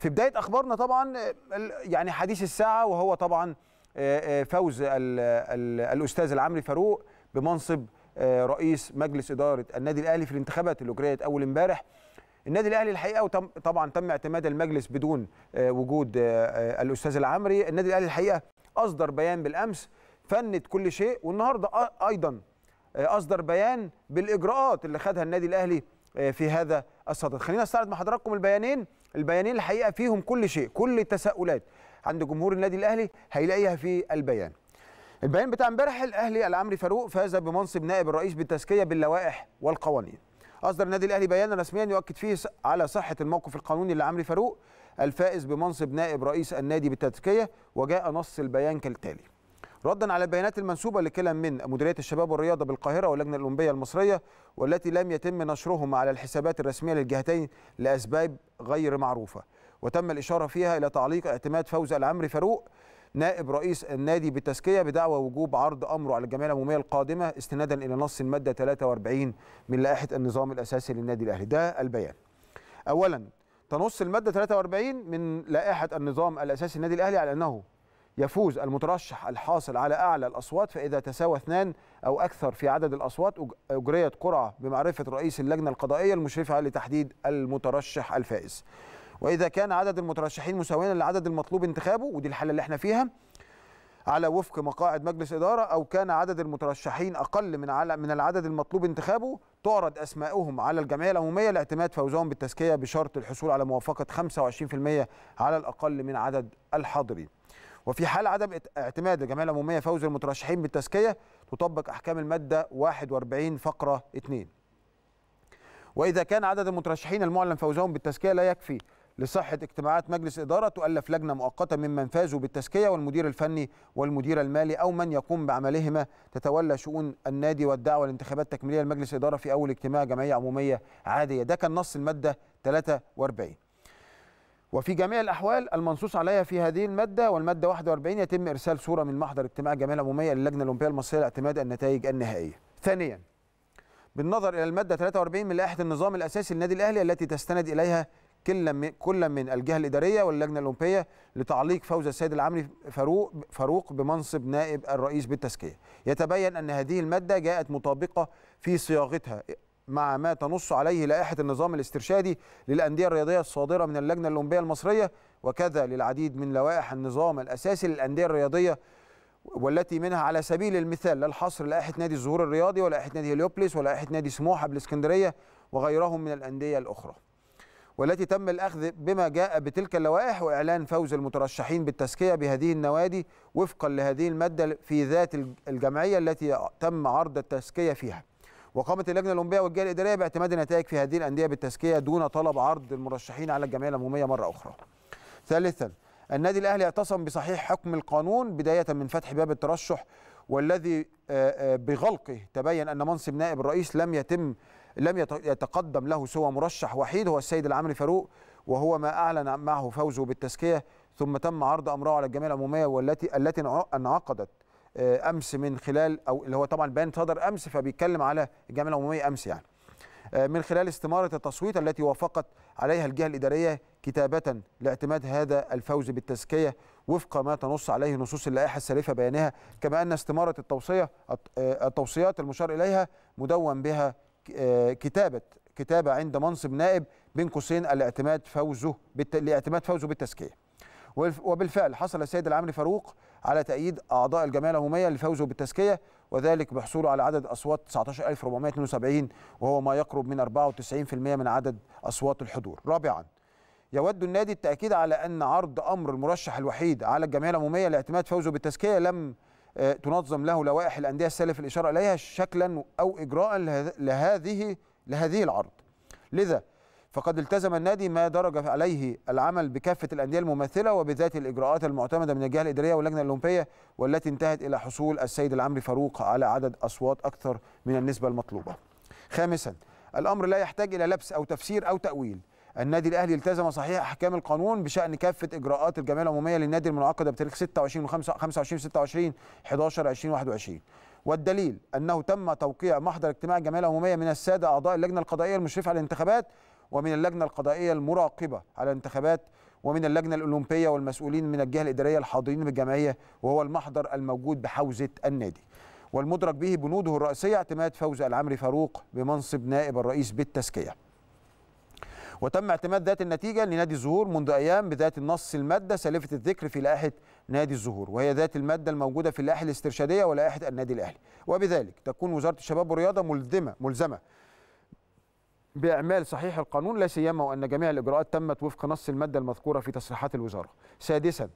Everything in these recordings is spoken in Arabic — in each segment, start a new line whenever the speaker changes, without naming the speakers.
في بدايه اخبارنا طبعا يعني حديث الساعه وهو طبعا آه، آه، فوز الاستاذ العمري فاروق بمنصب آه، رئيس مجلس اداره النادي الاهلي في الانتخابات اللي اجريت اول امبارح النادي الاهلي الحقيقه وتم طبعا تم اعتماد المجلس بدون وجود الاستاذ العمري النادي الاهلي الحقيقه اصدر بيان بالامس فنت كل شيء والنهارده ايضا اصدر بيان بالاجراءات اللي خدها النادي الاهلي في هذا الصدد خلينا استعرض مع حضراتكم البيانين البيانين الحقيقه فيهم كل شيء كل التساؤلات عند جمهور النادي الاهلي هيلاقيها في البيان البيان بتاع امبارح الاهلي العمري فاروق فاز بمنصب نائب الرئيس بالتزكيه باللوائح والقوانين اصدر النادي الاهلي بيانا رسميا يؤكد فيه على صحه الموقف القانوني لعمري فاروق الفائز بمنصب نائب رئيس النادي بالتزكيه وجاء نص البيان كالتالي ردا على البيانات المنسوبة لكلا من مديرية الشباب والرياضة بالقاهرة واللجنة الأولمبية المصرية والتي لم يتم نشرهما على الحسابات الرسمية للجهتين لأسباب غير معروفة وتم الإشارة فيها إلى تعليق اعتماد فوز العمري فاروق نائب رئيس النادي بالتزكية بدعوى وجوب عرض أمره على الجمعية العمومية القادمة استنادا إلى نص المادة 43 من لائحة النظام الأساسي للنادي الأهلي ده البيان أولا تنص المادة 43 من لائحة النظام الأساسي للنادي الأهلي على أنه يفوز المترشح الحاصل على أعلى الأصوات فإذا تساوى اثنان أو أكثر في عدد الأصوات أجريت قرعة بمعرفة رئيس اللجنة القضائية المشرفة لتحديد المترشح الفائز وإذا كان عدد المترشحين مساويا للعدد المطلوب انتخابه ودي الحالة اللي احنا فيها على وفق مقاعد مجلس إدارة أو كان عدد المترشحين أقل من على من العدد المطلوب انتخابه تعرض اسمائهم على الجمعية العمومية لاعتماد فوزهم بالتزكية بشرط الحصول على موافقة 25% على الأقل من عدد الحاضرين وفي حال عدم اعتماد الجمعيه العموميه فوز المترشحين بالتزكيه تطبق احكام الماده 41 فقره 2 واذا كان عدد المترشحين المعلن فوزهم بالتزكيه لا يكفي لصحة اجتماعات مجلس إدارة تؤلف لجنة مؤقتة ممن فازوا بالتزكية والمدير الفني والمدير المالي أو من يقوم بعملهما تتولى شؤون النادي والدعوة لانتخابات تكميلية لمجلس إدارة في أول اجتماع جمعية عمومية عادية ده كان نص المادة 43 وفي جميع الأحوال المنصوص عليها في هذه المادة والمادة 41 يتم إرسال صورة من محضر اجتماع جمعيه العمومية للجنة الأولمبية المصرية لاعتماد النتائج النهائية. ثانيا بالنظر إلى المادة 43 من لائحة النظام الأساسي للنادي الأهلي التي تستند إليها كل من الجهة الإدارية واللجنة الأولمبية لتعليق فوز السيد العمري فاروق فاروق بمنصب نائب الرئيس بالتزكية. يتبين أن هذه المادة جاءت مطابقة في صياغتها مع ما تنص عليه لائحة النظام الاسترشادي للأندية الرياضية الصادرة من اللجنة الأولمبية المصرية وكذا للعديد من لوائح النظام الأساسي للأندية الرياضية والتي منها على سبيل المثال للحصر لائحة نادي الزهور الرياضي ولائحة نادي هليوبليس ولائحة نادي سموحة بالإسكندرية وغيرهم من الأندية الأخرى والتي تم الأخذ بما جاء بتلك اللوائح وإعلان فوز المترشحين بالتزكية بهذه النوادي وفقا لهذه المادة في ذات الجمعية التي تم عرض التزكية فيها وقامت اللجنه الاولمبيه والجهه الاداريه باعتماد النتائج في هذه الانديه بالتزكيه دون طلب عرض المرشحين على الجمعيه العموميه مره اخرى. ثالثا النادي الاهلي اعتصم بصحيح حكم القانون بدايه من فتح باب الترشح والذي آه، آه، بغلقه تبين ان منصب نائب الرئيس لم يتم لم يتقدم له سوى مرشح وحيد هو السيد العامري فاروق وهو ما اعلن معه فوزه بالتزكيه ثم تم عرض امره على الجمعيه العموميه والتي التي انعقدت آه، امس من خلال او اللي هو طبعا بيان صدر امس فبيتكلم على الجمعيه العموميه امس يعني آه، من خلال استماره التصويت التي وافقت عليها الجهه الاداريه كتابه لاعتماد هذا الفوز بالتزكيه وفق ما تنص عليه نصوص اللائحه السالفه بيانها كما ان استماره التوصيه آه، التوصيات المشار اليها مدون بها كتابه كتابه عند منصب نائب بين قوسين الاعتماد فوزه لاعتماد فوزه بالتزكيه وبالفعل حصل السيد العامري فاروق على تأييد أعضاء الجمعية العمومية لفوزه بالتزكية وذلك بحصوله على عدد أصوات 19472 وهو ما يقرب من 94% من عدد أصوات الحضور رابعاً يود النادي التأكيد على أن عرض أمر المرشح الوحيد على الجمعية العمومية لاعتماد فوزه بالتزكية لم آه، تنظم له لوائح الأندية السلف الإشارة إليها شكلا أو إجراء لهذه لهذه العرض لذا فقد التزم النادي ما درج عليه العمل بكافة الأندية الممثلة وبذات الإجراءات المعتمدة من الجهة الإدارية واللجنة الأولمبية والتي انتهت إلى حصول السيد العمري فاروق على عدد أصوات أكثر من النسبة المطلوبة خامسا الأمر لا يحتاج إلى لبس أو تفسير أو تأويل النادي الاهلي التزم صحيح احكام القانون بشان كافه اجراءات الجمعيه العموميه للنادي المنعقده بتاريخ 26 و 25 26 11 20 21 والدليل انه تم توقيع محضر اجتماع الجمعيه العموميه من الساده اعضاء اللجنه القضائيه المشرفه على الانتخابات ومن اللجنة القضائية المراقبة على الانتخابات ومن اللجنة الأولمبية والمسؤولين من الجهة الإدارية الحاضرين بالجمعية وهو المحضر الموجود بحوزة النادي والمدرك به بنوده الرئيسية اعتماد فوز العمري فاروق بمنصب نائب الرئيس بالتزكية وتم اعتماد ذات النتيجة لنادي الزهور منذ أيام بذات النص المادة سالفة الذكر في لائحة نادي الزهور وهي ذات المادة الموجودة في اللائحة الاسترشادية ولائحة النادي الأهلي وبذلك تكون وزارة الشباب والرياضة ملزمة ملزمة بإعمال صحيح القانون لا سيما وأن جميع الإجراءات تمت وفق نص المادة المذكورة في تصريحات الوزارة. سادسا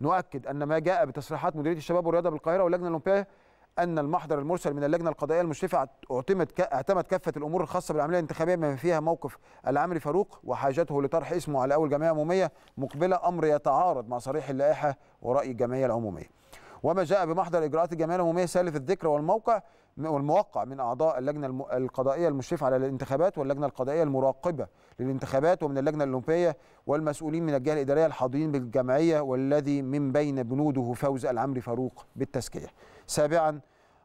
نؤكد أن ما جاء بتصريحات مديرية الشباب والرياضة بالقاهرة واللجنة الأولمبية أن المحضر المرسل من اللجنة القضائية المشرفة اعتمد اعتمد كافة الأمور الخاصة بالعملية الانتخابية بما فيها موقف العامري فاروق وحاجته لطرح اسمه على أول جمعية عمومية مقبلة أمر يتعارض مع صريح اللائحة ورأي الجمعية العمومية. وما جاء بمحضر اجراءات الجمعيه العموميه سالف الذكر والموقع والموقع من اعضاء اللجنه القضائيه المشرفه على الانتخابات واللجنه القضائيه المراقبه للانتخابات ومن اللجنه الاولمبيه والمسؤولين من الجهه الاداريه الحاضرين بالجمعيه والذي من بين بنوده فوز العمري فاروق بالتزكيه. سابعا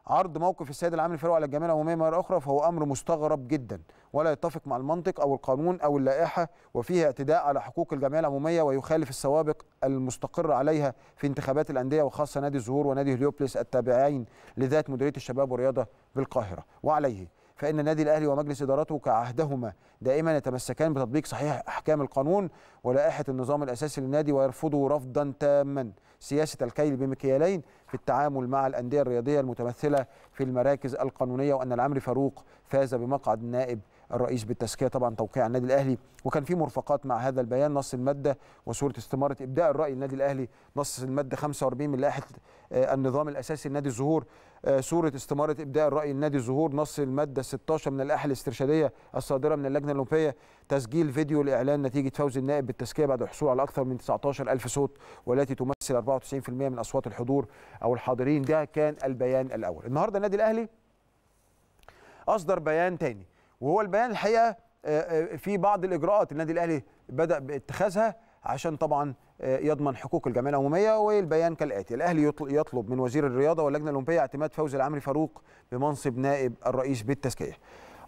عرض موقف السيد العام للفاروق على الجمعيه العموميه مره اخرى فهو امر مستغرب جدا ولا يتفق مع المنطق او القانون او اللائحه وفيه اعتداء على حقوق الجمعيه العموميه ويخالف السوابق المستقره عليها في انتخابات الانديه وخاصه نادي الزهور ونادي هليوبلس التابعين لذات مديريه الشباب والرياضه بالقاهره وعليه فإن النادي الأهلي ومجلس إدارته كعهدهما دائما يتمسكان بتطبيق صحيح أحكام القانون ولائحة النظام الأساسي للنادي ويرفضوا رفضا تاما سياسة الكيل بمكيالين في التعامل مع الأندية الرياضية المتمثلة في المراكز القانونية وأن العمري فاروق فاز بمقعد نائب الرئيس بالتزكيه طبعا توقيع النادي الاهلي وكان في مرفقات مع هذا البيان نص الماده وصوره استماره ابداء الراي النادي الاهلي نص الماده 45 من لائحه آه، النظام الاساسي لنادي الزهور آه، صوره استماره ابداء الراي النادي الزهور نص الماده 16 من اللائحه الاسترشاديه الصادره من اللجنه الاولمبيه تسجيل فيديو لاعلان نتيجه فوز النائب بالتزكيه بعد الحصول على اكثر من 19000 صوت والتي تمثل 94% من اصوات الحضور او الحاضرين ده كان البيان الاول النهارده النادي الاهلي اصدر بيان تاني وهو البيان الحقيقه آه، آه، في بعض الاجراءات النادي الاهلي بدا باتخاذها عشان طبعا آه، يضمن حقوق الجمعيه العموميه والبيان كالاتي الاهلي يطلب من وزير الرياضه واللجنه الاولمبيه اعتماد فوز العمري فاروق بمنصب نائب الرئيس بالتزكيه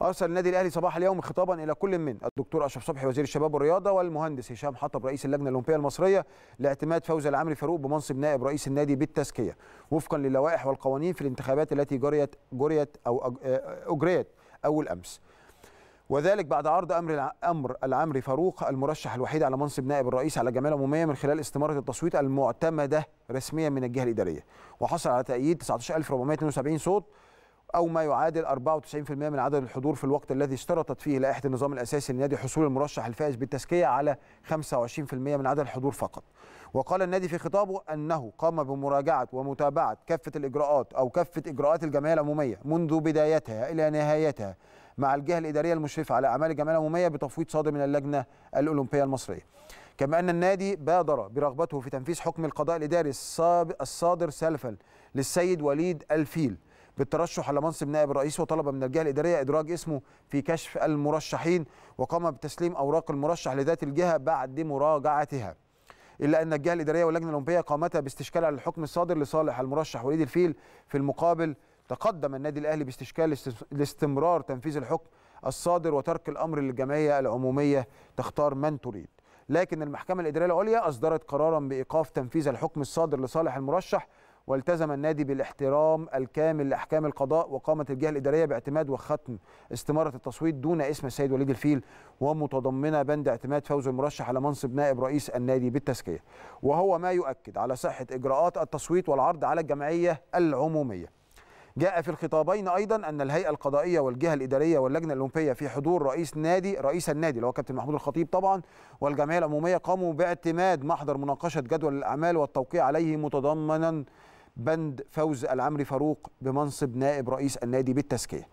ارسل النادي الاهلي صباح اليوم خطابا الى كل من الدكتور اشرف صبحي وزير الشباب والرياضه والمهندس هشام حطب رئيس اللجنه الاولمبيه المصريه لاعتماد فوز العمري فاروق بمنصب نائب رئيس النادي بالتزكيه وفقا للوائح والقوانين في الانتخابات التي جريت جريت او اجريت اول امس وذلك بعد عرض امر امر العمري فاروق المرشح الوحيد على منصب نائب الرئيس على جمال اموميه من خلال استماره التصويت المعتمده رسميا من الجهه الاداريه وحصل على تأييد 19472 صوت او ما يعادل 94% من عدد الحضور في الوقت الذي اشترطت فيه لائحه النظام الاساسي للنادي حصول المرشح الفائز بالتزكيه على 25% من عدد الحضور فقط. وقال النادي في خطابه انه قام بمراجعه ومتابعه كافه الاجراءات او كافه اجراءات الجمعيه العموميه منذ بدايتها الى نهايتها مع الجهة الإدارية المشرفة على أعمال الجمعيه العموميه بتفويض صادر من اللجنة الأولمبية المصرية كما أن النادي بادر برغبته في تنفيذ حكم القضاء الإداري الصادر سلفا للسيد وليد الفيل بالترشح على منصب نائب الرئيس وطلب من الجهه الاداريه ادراج اسمه في كشف المرشحين وقام بتسليم اوراق المرشح لذات الجهه بعد مراجعتها. الا ان الجهه الاداريه واللجنه الاولمبيه قامتا باستشكال على الحكم الصادر لصالح المرشح وليد الفيل في المقابل تقدم النادي الاهلي باستشكال لاستمرار تنفيذ الحكم الصادر وترك الامر للجمعيه العموميه تختار من تريد لكن المحكمه الاداريه العليا اصدرت قرارا بايقاف تنفيذ الحكم الصادر لصالح المرشح والتزم النادي بالاحترام الكامل لاحكام القضاء وقامت الجهه الاداريه باعتماد وختم استماره التصويت دون اسم السيد وليد الفيل ومتضمنه بند اعتماد فوز المرشح على منصب نائب رئيس النادي بالتزكيه وهو ما يؤكد على صحه اجراءات التصويت والعرض على الجمعيه العموميه جاء في الخطابين ايضا ان الهيئه القضائيه والجهه الاداريه واللجنه الاولمبيه في حضور رئيس نادي رئيس النادي اللي هو كابتن محمود الخطيب طبعا والجمعيه العموميه قاموا باعتماد محضر مناقشه جدول الاعمال والتوقيع عليه متضمنا بند فوز العمري فاروق بمنصب نائب رئيس النادي بالتزكيه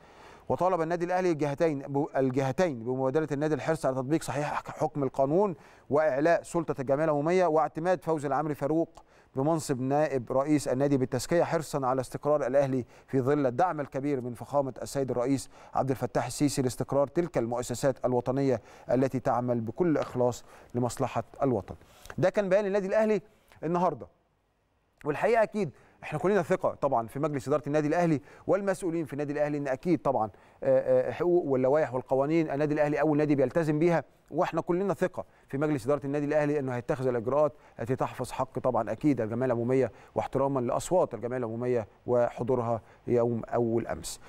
وطالب النادي الاهلي الجهتين الجهتين بمبادره النادي الحرص على تطبيق صحيح حكم القانون واعلاء سلطه الجمعيه العموميه واعتماد فوز العمري فاروق بمنصب نائب رئيس النادي بالتزكيه حرصا على استقرار الاهلي في ظل الدعم الكبير من فخامه السيد الرئيس عبد الفتاح السيسي لاستقرار تلك المؤسسات الوطنيه التي تعمل بكل اخلاص لمصلحه الوطن. ده كان بيان النادي الاهلي النهارده. والحقيقه اكيد احنا كلنا ثقه طبعا في مجلس اداره النادي الاهلي والمسؤولين في النادي الاهلي ان اكيد طبعا آه، آه، حقوق واللوائح والقوانين النادي الاهلي اول نادي بيلتزم بيها واحنا كلنا ثقه في مجلس اداره النادي الاهلي انه هيتخذ الاجراءات التي تحفظ حق طبعا اكيد الجمعيه العموميه واحتراما لاصوات الجمعيه العموميه وحضورها يوم اول امس